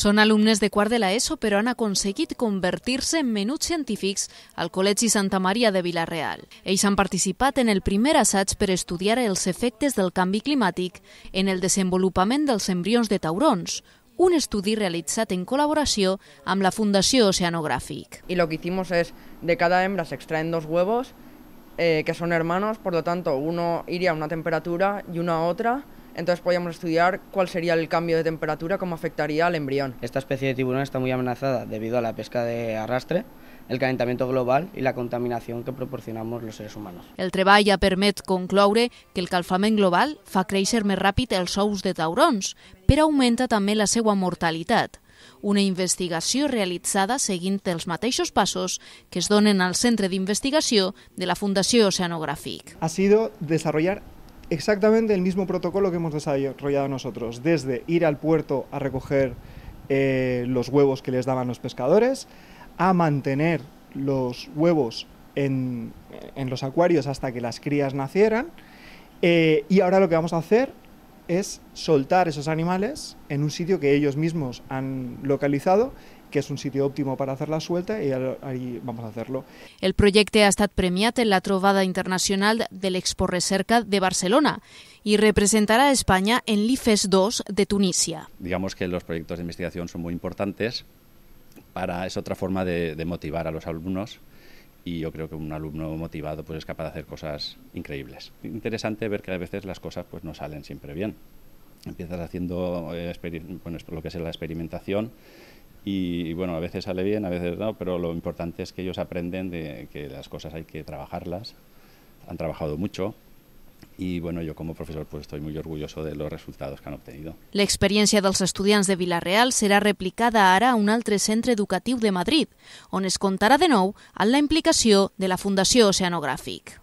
Són alumnes de quart de l'ESO, però han aconseguit convertir-se en menuts científics al Col·legi Santa Maria de Vilareal. Ells han participat en el primer assaig per estudiar els efectes del canvi climàtic en el desenvolupament dels embrions de taurons, un estudi realitzat en col·laboració amb la Fundació Oceanogràfic. I lo que hicimos es, de cada hembra se extraen dos huevos, eh, que son hermanos, por lo tanto, uno iría a una temperatura y una a otra, Entonces podríamos estudiar cuál sería el cambio de temperatura, cómo afectaría al embrión. Esta especie de tiburón está muy amenazada debido a la pesca de arrastre, el calentamiento global i la contaminació que proporcionamos los seres humanos. El treball ja permet concloure que el calfament global fa créixer més ràpid els ous de taurons, però augmenta també la seva mortalitat. Una investigació realitzada seguint els mateixos passos que es donen al Centre d'Investigació de la Fundació Oceanogràfic. Ha sido desarrollar exactamente el mismo protocolo que hemos desarrollado nosotros, desde ir al puerto a recoger eh, los huevos que les daban los pescadores, a mantener los huevos en, los acuarios hasta que las crías nacieran, eh, y ahora lo que vamos a hacer es soltar esos animales en un sitio que ellos mismos han localizado que es un sitio óptimo para hacer la suelta y ahí vamos a hacerlo. El proyecto ha estat premiado en la trobada internacional de Expo Recerca de Barcelona y representará a España en l'IFES 2 de Tunisia. Digamos que los proyectos de investigación son muy importantes para, es otra forma de motivar a los alumnos y yo creo que un alumno motivado pues es capaz de hacer cosas increíbles. Interesante ver que a veces las cosas pues no salen siempre bien. Empiezas haciendo eh, lo que es la experimentación y, y, bueno, a veces sale bien, a veces no, pero lo importante es que ellos aprenden de que las cosas hay que trabajarlas. Han trabajado mucho, y bueno, yo como profesor pues estoy muy orgulloso de los resultados que han obtenido. La experiència dels estudiants de Vilareal serà replicada ara a un altre centre educatiu de Madrid, on es comptarà de nou amb la implicació de la Fundació Oceanogràfic.